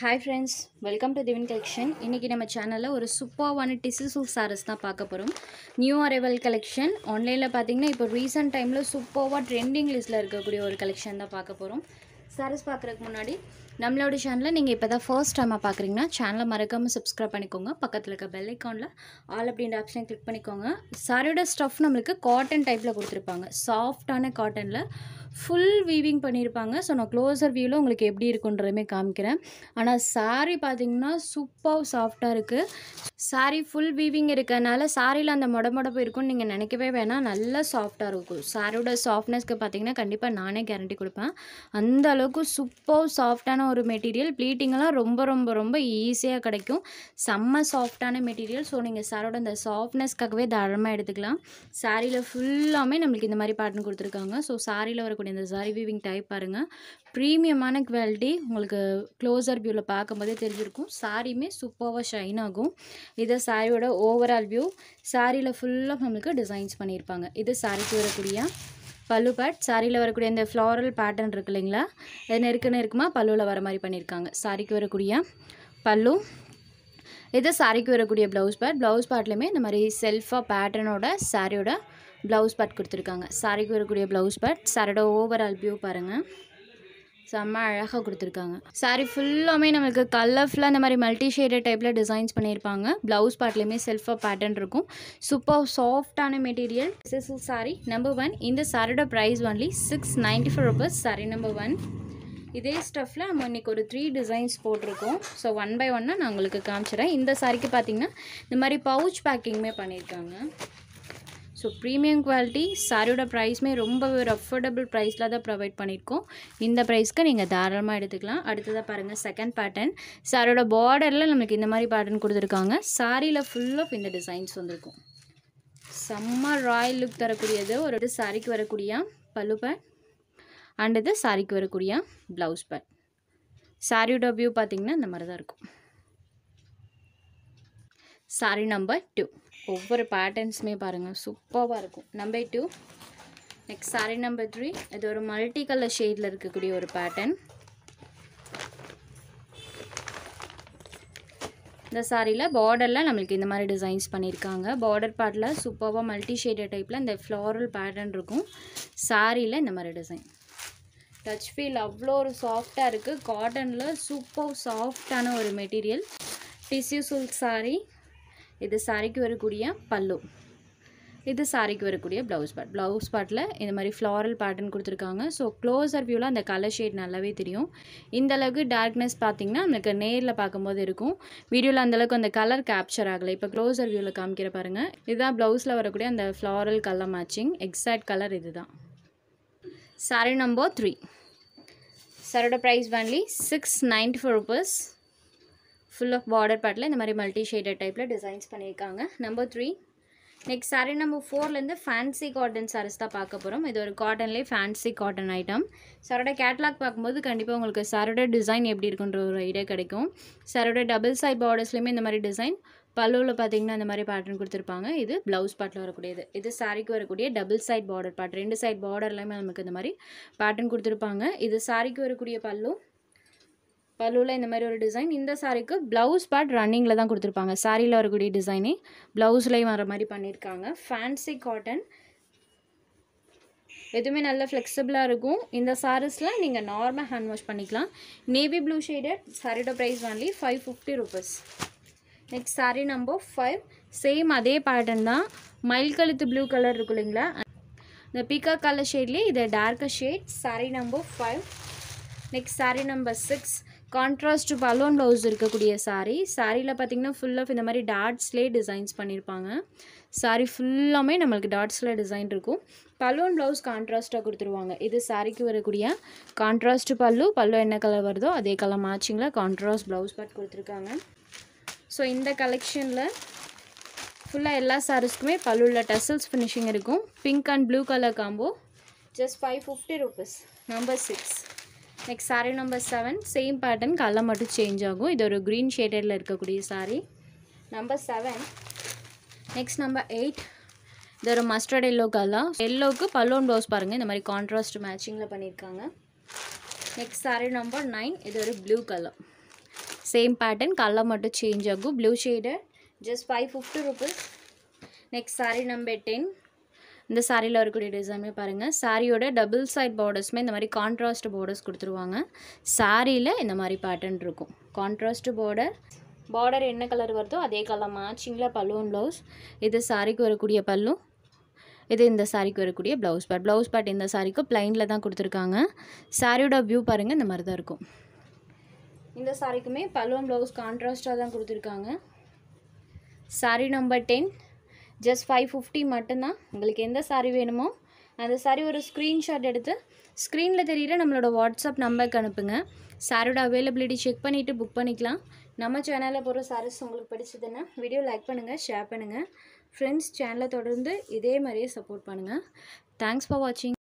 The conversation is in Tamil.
hi friends welcome to Divin collection இன்றைக்கி நம்ம சேனலில் ஒரு சூப்பர்வான டிசு சூப் சாரஸ் தான் பார்க்க போகிறோம் நியூ அரைவல் கலெக்ஷன் ஆன்லைனில் பார்த்தீங்கன்னா இப்போ ரீசெண்ட் டைமில் சூப்பர்வாக ட்ரெண்டிங் லிஸ்ட்டில் இருக்கக்கூடிய ஒரு கலெக்ஷன் தான் பார்க்க போகிறோம் சாரஸ் பார்க்குறதுக்கு முன்னாடி நம்மளோட சேனலில் நீங்கள் இப்போ தான் ஃபர்ஸ்ட் டைமாக பார்க்குறீங்கன்னா சேனலை மறக்காமல் சப்ஸ்கிரைப் பண்ணிக்கோங்க பக்கத்தில் இருக்க பெல் ஐக்கானில் ஆல் அப்படின்ற ஆப்ஷனை க்ளிக் பண்ணிக்கோங்க சாரியோட ஸ்டஃப் நம்மளுக்கு காட்டன் டைப்பில் கொடுத்துருப்பாங்க சாஃப்டான காட்டனில் ஃபுல் வீவிங் பண்ணியிருப்பாங்க ஸோ நான் க்ளோசர் வியூவில் உங்களுக்கு எப்படி இருக்குன்றதுமே காமிக்கிறேன் ஆனால் சாரீ பார்த்திங்கன்னா சூப்பர் சாஃப்டாக இருக்குது சாரி ஃபுல் வீவிங் இருக்கிறனால சாரியில் அந்த மொட மொடப்பு இருக்கும்னு நீங்கள் நினைக்கவே வேணாம் நல்லா சாஃப்டாக இருக்கும் சாரியோட சாஃப்ட்னஸ்க்கு பார்த்தீங்கன்னா கண்டிப்பாக நானே கேரண்டி கொடுப்பேன் அந்த அளவுக்கு சூப்பர் சாஃப்டான ஒரு மெட்டீரியல் ப்ளீட்டிங்கெல்லாம் ரொம்ப ரொம்ப ரொம்ப ஈஸியாக கிடைக்கும் செம்ம சாஃப்டான மெட்டீரியல் ஸோ நீங்கள் சாரோட அந்த சாஃப்ட்னஸ்க்காகவே தாராளமாக எடுத்துக்கலாம் சாரியில் ஃபுல்லாமே நம்மளுக்கு இந்த மாதிரி பாட்டுன்னு கொடுத்துருக்காங்க ஸோ சாரியில் வரக்கூடிய இருக்கக்கூடிய இந்த சாரி வீவிங் டைப் பாருங்கள் ப்ரீமியமான குவாலிட்டி உங்களுக்கு க்ளோஸர் வியூவில் பார்க்கும்போதே தெரிஞ்சிருக்கும் சாரியுமே சூப்பராக ஷைன் ஆகும் இதை சாரியோட ஓவரால் வியூ சாரியில் ஃபுல்லாக நம்மளுக்கு டிசைன்ஸ் பண்ணியிருப்பாங்க இது சாரிக்கு வரக்கூடிய பல்லு பேட் சாரியில் வரக்கூடிய இந்த ஃப்ளாரல் பேட்டர்ன் இருக்கு இல்லைங்களா அது நெருக்கன்னு இருக்குமா பல்லுவில் வர மாதிரி பண்ணியிருக்காங்க சாரிக்கு வரக்கூடிய பல்லு இது சாரிக்கு வரக்கூடிய ப்ளவுஸ் பேட் ப்ளவுஸ் பேட்லேயுமே இந்த மாதிரி செல்ஃபாக பேட்டர்னோட சாரியோட ப்ளவுஸ் பட் கொடுத்துருக்காங்க சாரிக்கு வரக்கூடிய ப்ளவுஸ் பட் சாரோட ஓவரால் வியூ பாருங்கள் செம்ம அழகாக கொடுத்துருக்காங்க சாரி ஃபுல்லாமே நம்மளுக்கு கலர்ஃபுல்லாக இந்த மாதிரி மல்டி ஷேடட் டைப்பில் டிசைன்ஸ் பண்ணியிருப்பாங்க ப்ளவுஸ் பார்ட்லேயுமே செல்ஃபாக பேட்டர்ன் இருக்கும் சூப்பர் சாஃப்டான material this is sari number one இந்த சாரோட price only six ninety four rupees sari number one இதே ஸ்டஃப்பில் நம்ம இன்றைக்கி ஒரு த்ரீ டிசைன்ஸ் போட்டிருக்கோம் ஸோ ஒன் பை ஒன்னாக நான் உங்களுக்கு காமிச்சிடறேன் இந்த சாரிக்கு பார்த்திங்கன்னா இந்த மாதிரி பவுச் பேக்கிங்குமே பண்ணியிருக்காங்க ஸோ ப்ரீமியம் குவாலிட்டி சாரியோட ப்ரைஸுமே ரொம்ப ஒரு அஃபோர்டபுள் ப்ரைஸில் தான் ப்ரொவைட் பண்ணியிருக்கோம் இந்த ப்ரைஸ்க்கு நீங்கள் தாராளமாக எடுத்துக்கலாம் அடுத்ததாக பாருங்கள் செகண்ட் பேட்டர்ன் சாரியோட பார்டரில் நம்மளுக்கு இந்த மாதிரி பேட்டர்ன் கொடுத்துருக்காங்க சாரியில் ஃபுல் ஆஃப் இந்த டிசைன்ஸ் வந்திருக்கும் செம்ம ராயல் லுக் தரக்கூடியது ஒரு சாரிக்கு வரக்கூடிய பல்லு பேட் அண்ட் இது சாரிக்கு வரக்கூடிய ப்ளவுஸ் பேட் சாரியோட வியூ பார்த்திங்கன்னா இந்த மாதிரி தான் இருக்கும் சாரி நம்பர் டூ ஒவ்வொரு பேட்டர்ன்ஸுமே பாருங்கள் சூப்பராக இருக்கும் number two next sari number three இது ஒரு மல்டி கலர் ஷேடில் இருக்கக்கூடிய ஒரு பேட்டர்ன் இந்த சாரியில் பார்டரில் நம்மளுக்கு இந்த மாதிரி டிசைன்ஸ் பண்ணியிருக்காங்க பார்டர் பார்ட்டில் சூப்பராக மல்டி ஷேடட் டைப்பில் இந்த ஃப்ளாரல் பேட்டர்ன் இருக்கும் சாரியில் இந்த மாதிரி டிசைன் டச் ஃபீல் அவ்வளோ ஒரு சாஃப்டாக இருக்குது காட்டனில் சூப்பர் சாஃப்டான ஒரு மெட்டீரியல் டிஷ்யூ சில்க் சாரீ இது சாரிக்கு வரக்கூடிய பல்லு இது சாரிக்கு வரக்கூடிய ப்ளவுஸ் பாட் ப்ளவுஸ் பாட்டில் இந்த மாதிரி ஃப்ளாரல் பேட்டர்ன் கொடுத்துருக்காங்க ஸோ க்ளோஸர் வியூவில் அந்த கலர் ஷேட் நல்லாவே தெரியும் இந்த அளவுக்கு டார்க்னஸ் பார்த்திங்கன்னா நம்மளுக்கு நேரில் பார்க்கும்போது இருக்கும் வீடியோவில் அந்தளவுக்கு அந்த கலர் கேப்சர் ஆகலை இப்போ க்ளோஸர் வியூவில் காமிக்கிற பாருங்கள் இதுதான் ப்ளவுஸில் வரக்கூடிய அந்த floral colour matching exact colour இதுதான் சாரி நம்பர் த்ரீ சரோட price only six ninety four rupees full of border பேட்டில் இந்த மாதிரி மல்டி ஷேடட் டைப்பில் டிசைன்ஸ் பண்ணியிருக்காங்க number three next sari number ஃபோர்லேருந்து ஃபேன்சி காட்டன் சாரீஸ் தான் பார்க்க போகிறோம் இது ஒரு காட்டன்லேயே ஃபேன்சி காட்டன் ஐட்டம் சாரோட கேட்லாக் பார்க்கும்போது கண்டிப்பாக உங்களுக்கு சாரோட டிசைன் எப்படி இருக்குன்ற ஒரு ஐடியா கிடைக்கும் சாரோட டபுள் சைட் பார்டர்ஸ்லேயுமே இந்த மாதிரி டிசைன் பல்லுவில் பார்த்தீங்கன்னா இந்த மாதிரி பேட்டர்ன் கொடுத்துருப்பாங்க இது ப்ளவுஸ் பாட்டில் வரக்கூடியது இது சாரிக்கு வரக்கூடிய டபுள் சைட் பார்டர் பாட் ரெண்டு சைட் பார்டர்லையுமே நமக்கு இந்த மாதிரி பேட்டர்ன் கொடுத்துருப்பாங்க இது சாரிக்கு வரக்கூடிய பல்லு பல்லுவில் இந்த மாதிரி ஒரு டிசைன் இந்த சாரிக்கு ப்ளவுஸ் பார்ட் ரன்னிங்கில் தான் கொடுத்துருப்பாங்க சாரியில் வரக்கூடிய டிசைனே ப்ளவுஸ்லேயும் வர மாதிரி பண்ணியிருக்காங்க ஃபேன்சி காட்டன் எதுவுமே நல்ல ஃப்ளெக்சிபிளாக இருக்கும் இந்த சாரீஸில் நீங்கள் நார்மல் ஹேண்ட் வாஷ் பண்ணிக்கலாம் நேவி ப்ளூ ஷேடட் சாரியோட price only five fifty rupees next sari number five same அதே பேட்டர்ன் தான் மயில் கழுத்து ப்ளூ கலர் இருக்கும் இல்லைங்களா இந்த பீக்கா கலர் ஷேட்லேயே இது darker shade sari number five next sari number six contrast balloon blouse இருக்கக்கூடிய சாரீ சாரியில் பார்த்திங்கன்னா ஃபுல் ஆஃப் இந்த மாதிரி டாட்ஸ்லேயே டிசைன்ஸ் பண்ணியிருப்பாங்க சாரீ ஃபுல்லாமே நம்மளுக்கு டாட்ஸில் டிசைன் இருக்கும் பலூன் ப்ளவுஸ் கான்ட்ராஸ்ட்டாக கொடுத்துருவாங்க இது சாரிக்கு வரக்கூடிய கான்ட்ராஸ்ட் பல்லு பல்லு என்ன கலர் வருதோ அதே கலர் மேட்சிங்கில் கான்ட்ராஸ்ட் ப்ளவுஸ் பட் கொடுத்துருக்காங்க ஸோ இந்த கலெக்ஷனில் ஃபுல்லாக எல்லா சாரீஸ்க்குமே பல்லுள்ள டசல்ஸ் ஃபினிஷிங் இருக்கும் pink and blue colour combo just five fifty rupees number six next sari number seven same pattern colour மட்டும் சேஞ்ச் ஆகும் இது ஒரு க்ரீன் ஷேடடில் இருக்கக்கூடிய sari number seven next number eight இது ஒரு மஸ்டர்ட் எல்லோ கலர் எல்லோவுக்கு பல்லோன் ப்ளவுஸ் பாருங்கள் இந்த மாதிரி கான்ட்ராஸ்ட் மேட்சிங்கில் பண்ணியிருக்காங்க நெக்ஸ்ட் சாரீ நம்பர் நைன் இது ஒரு blue colour same pattern colour மட்டும் சேஞ்ச் ஆகும் blue shade just five fifty rupees next sari number ten இந்த சாரியில் வரக்கூடிய டிசைனுமே பாருங்கள் சாரியோட டபுள் சைட் பார்டர்ஸுமே இந்த மாதிரி கான்ட்ராஸ்ட் பார்டர்ஸ் கொடுத்துருவாங்க சாரியில் இந்த மாதிரி பேட்டர்ன் இருக்கும் கான்ட்ராஸ்ட் பார்டர் பார்டர் என்ன கலர் வருதோ அதே கலர் மேட்சிங்கில் பல்லுவன் ப்ளவுஸ் இது சாரிக்கு வரக்கூடிய பல்லு இது இந்த சாரிக்கு வரக்கூடிய ப்ளவுஸ் பேட் ப்ளவுஸ் பேட் இந்த சாரிக்கு பிளைனில் தான் கொடுத்துருக்காங்க சாரியோட வியூ பாருங்கள் இந்த மாதிரி தான் இருக்கும் இந்த சாரிக்குமே பல்லுவன் ப்ளவுஸ் கான்ட்ராஸ்ட்டாக தான் கொடுத்துருக்காங்க sari number ten just five fifty மட்டும்தான் உங்களுக்கு எந்த சாரீ வேணுமோ அந்த சாரீ ஒரு ஸ்க்ரீன்ஷாட் எடுத்து ஸ்க்ரீனில் தெரிகிற நம்மளோட வாட்ஸ்அப் நம்பருக்கு அனுப்புங்க சாரோட அவைலபிலிட்டி செக் பண்ணிவிட்டு புக் பண்ணிக்கலாம் நம்ம சேனலில் போகிற சாரீஸ் உங்களுக்கு பிடிச்சதுன்னா வீடியோ லைக் பண்ணுங்கள் ஷேர் பண்ணுங்கள் ஃப்ரெண்ட்ஸ் சேனலை தொடர்ந்து இதே மாதிரியே சப்போர்ட் பண்ணுங்கள் தேங்க்ஸ் ஃபார் வாட்சிங்